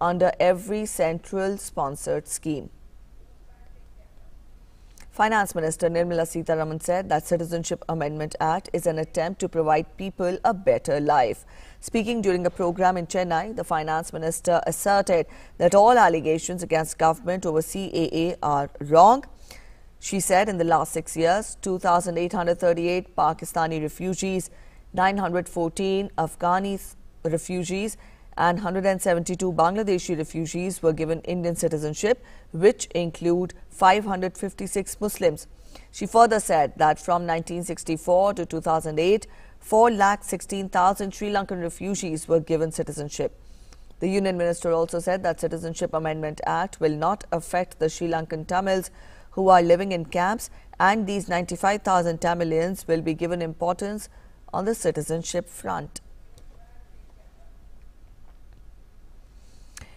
under every central sponsored scheme. Finance Minister Nirmala Sitharaman said that Citizenship Amendment Act is an attempt to provide people a better life. Speaking during a program in Chennai, the Finance Minister asserted that all allegations against government over CAA are wrong. She said in the last six years, 2,838 Pakistani refugees, 914 Afghani refugees and 172 Bangladeshi refugees were given Indian citizenship, which include 556 Muslims. She further said that from 1964 to 2008, 4,16,000 Sri Lankan refugees were given citizenship. The Union Minister also said that Citizenship Amendment Act will not affect the Sri Lankan Tamils who are living in camps and these 95,000 Tamilians will be given importance on the citizenship front.